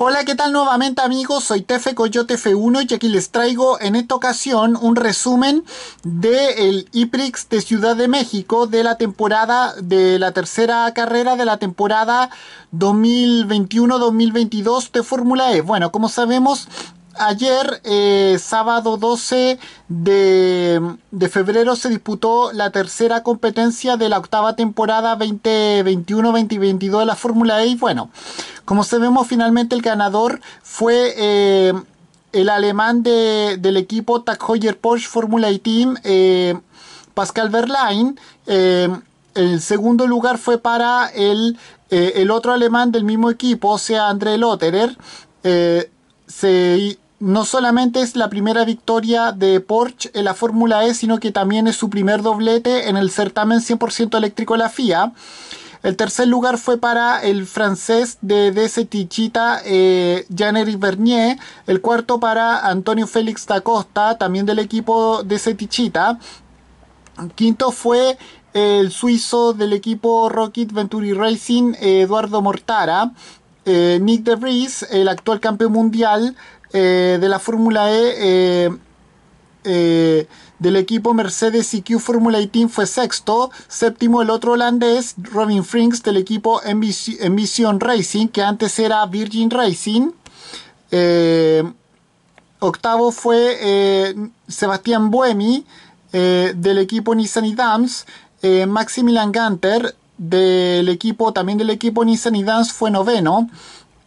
Hola, ¿qué tal nuevamente amigos? Soy Tefe Coyote F1 y aquí les traigo en esta ocasión un resumen del el IPRIX de Ciudad de México de la temporada, de la tercera carrera de la temporada 2021-2022 de Fórmula E. Bueno, como sabemos, ayer, eh, sábado 12 de, febrero, se disputó la tercera competencia de la octava temporada 2021-2022 de la Fórmula E. bueno, como sabemos, finalmente el ganador fue eh, el alemán del equipo Tag Heuer Porsche Fórmula E Team, eh, Pascal Verlain. el segundo lugar fue para el, otro alemán del mismo equipo, o sea, André Lotterer se no solamente es la primera victoria de Porsche en la Fórmula E, sino que también es su primer doblete en el certamen 100% eléctrico de la FIA. El tercer lugar fue para el francés de DC Tichita, eh, Jean-Éric Bernier. El cuarto para Antonio Félix da Costa, también del equipo DC Tichita. Quinto fue el suizo del equipo Rocket Venturi Racing, eh, Eduardo Mortara. Eh, Nick de Vries, el actual campeón mundial. Eh, de la Fórmula E eh, eh, del equipo Mercedes EQ Formula 18 e fue sexto, séptimo el otro holandés Robin Frings del equipo Envision Racing, que antes era Virgin Racing. octavo fue Sebastián Buemi del equipo Nissan y Dams. Maximilian Ganter del equipo, también del equipo Nissan y Dance fue noveno.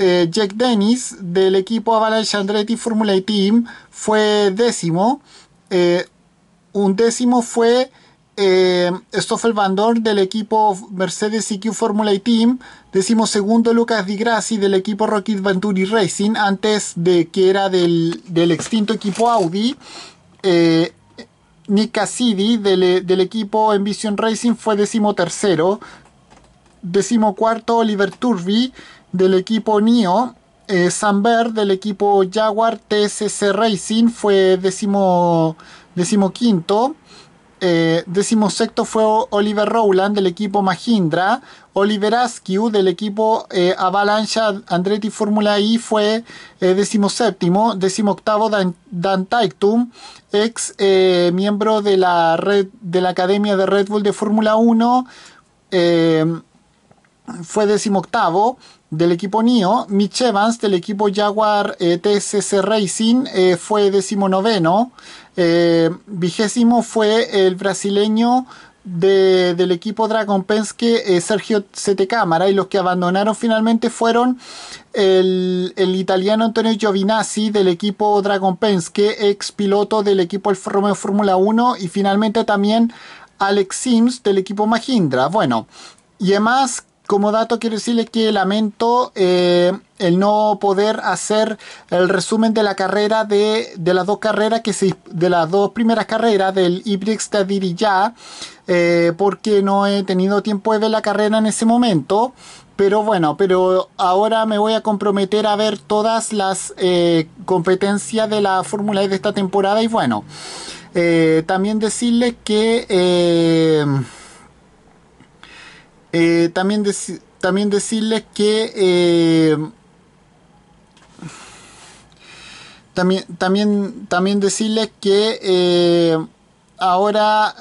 Eh, Jack Dennis del equipo Avalanche Andretti Formula e Team fue décimo. Eh, un décimo fue eh, Stoffel Van del equipo Mercedes EQ Formula e Team. Décimo segundo Lucas Di Grassi del equipo Rocky Venturi Racing, antes de que era del, del extinto equipo Audi. Nick Cassidy del, del equipo Envision Racing fue décimo tercero. Décimo cuarto Oliver Turbi del equipo NIO. Eh, del equipo Jaguar TSC Racing fue décimo, décimo quinto. Eh, décimo sexto fue Oliver Rowland del equipo Mahindra. Oliver Askew del equipo eh, Avalancha Avalanche Andretti Fórmula I fue eh, décimo séptimo. Décimo octavo Dan, Dan ex miembro de la, red, de la Academia de Red Bull de Fórmula 1 fue decimoctavo del equipo NIO. Mitch Evans del equipo Jaguar eh, TSC Racing eh, fue decimonoveno. noveno... Eh, vigésimo fue el brasileño del equipo Dragon Penske eh, Sergio Sete Cámara. Y los que abandonaron finalmente fueron el, italiano Antonio Giovinazzi del equipo Dragon Penske, ex piloto del equipo Alfa Romeo Fórmula 1. Y finalmente también. Alex Sims del equipo Mahindra. Bueno, y además como dato quiero decirles que lamento eh, el no poder hacer el resumen de la carrera de, las dos carreras que se de las dos primeras carreras del Ibrix de ya eh, porque no he tenido tiempo de ver la carrera en ese momento. Pero bueno, pero ahora me voy a comprometer a ver todas las eh, competencias de la Fórmula E de esta temporada. Y bueno, también decirles que eh, también, también decirles que... Eh, también, también, también decirles que eh, ahora,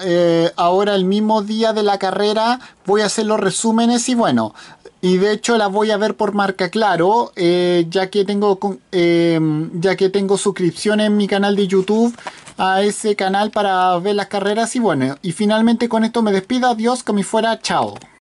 ahora el mismo día de la carrera voy a hacer los resúmenes y bueno, y de hecho las voy a ver por marca claro, ya, que tengo, ya que tengo suscripción en mi canal de YouTube a ese canal para ver las carreras. Y bueno, y finalmente con esto me despido. Adiós, como fuera. Chao.